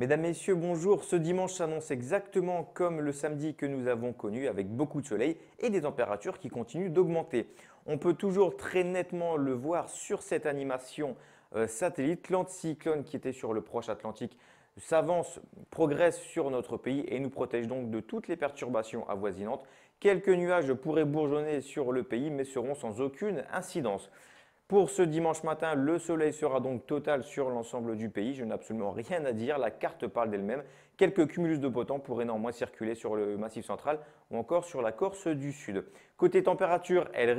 Mesdames, Messieurs, bonjour. Ce dimanche s'annonce exactement comme le samedi que nous avons connu, avec beaucoup de soleil et des températures qui continuent d'augmenter. On peut toujours très nettement le voir sur cette animation euh, satellite. L'anticyclone qui était sur le proche Atlantique s'avance, progresse sur notre pays et nous protège donc de toutes les perturbations avoisinantes. Quelques nuages pourraient bourgeonner sur le pays mais seront sans aucune incidence. Pour ce dimanche matin, le soleil sera donc total sur l'ensemble du pays. Je n'ai absolument rien à dire, la carte parle d'elle-même. Quelques cumulus de beau pourraient néanmoins circuler sur le massif central ou encore sur la Corse du Sud. Côté température, elle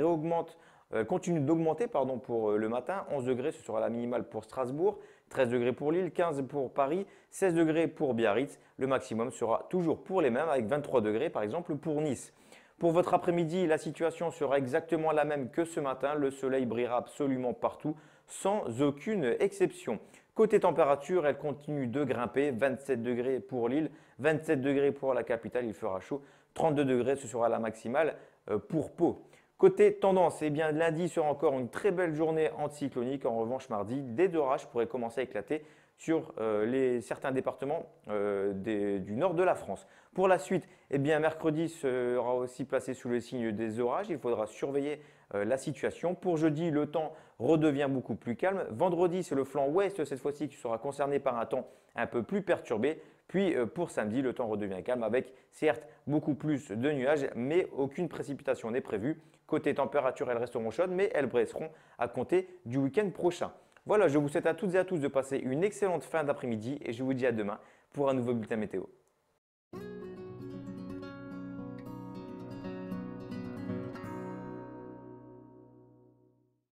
euh, continue d'augmenter pardon, pour euh, le matin. 11 degrés, ce sera la minimale pour Strasbourg, 13 degrés pour Lille, 15 pour Paris, 16 degrés pour Biarritz. Le maximum sera toujours pour les mêmes avec 23 degrés par exemple pour Nice. Pour votre après-midi, la situation sera exactement la même que ce matin. Le soleil brillera absolument partout, sans aucune exception. Côté température, elle continue de grimper. 27 degrés pour l'île, 27 degrés pour la capitale, il fera chaud. 32 degrés, ce sera la maximale euh, pour Pau. Côté tendance, eh bien lundi sera encore une très belle journée anticyclonique. En revanche, mardi, des orages pourraient commencer à éclater sur euh, certains départements euh, du nord de la France. Pour la suite, eh bien, mercredi sera aussi placé sous le signe des orages. Il faudra surveiller euh, la situation. Pour jeudi, le temps redevient beaucoup plus calme. Vendredi, c'est le flanc ouest cette fois-ci qui sera concerné par un temps un peu plus perturbé. Puis euh, pour samedi, le temps redevient calme avec certes beaucoup plus de nuages, mais aucune précipitation n'est prévue. Côté température, elles resteront chaudes, mais elles baisseront à compter du week-end prochain. Voilà, je vous souhaite à toutes et à tous de passer une excellente fin d'après-midi et je vous dis à demain pour un nouveau bulletin météo.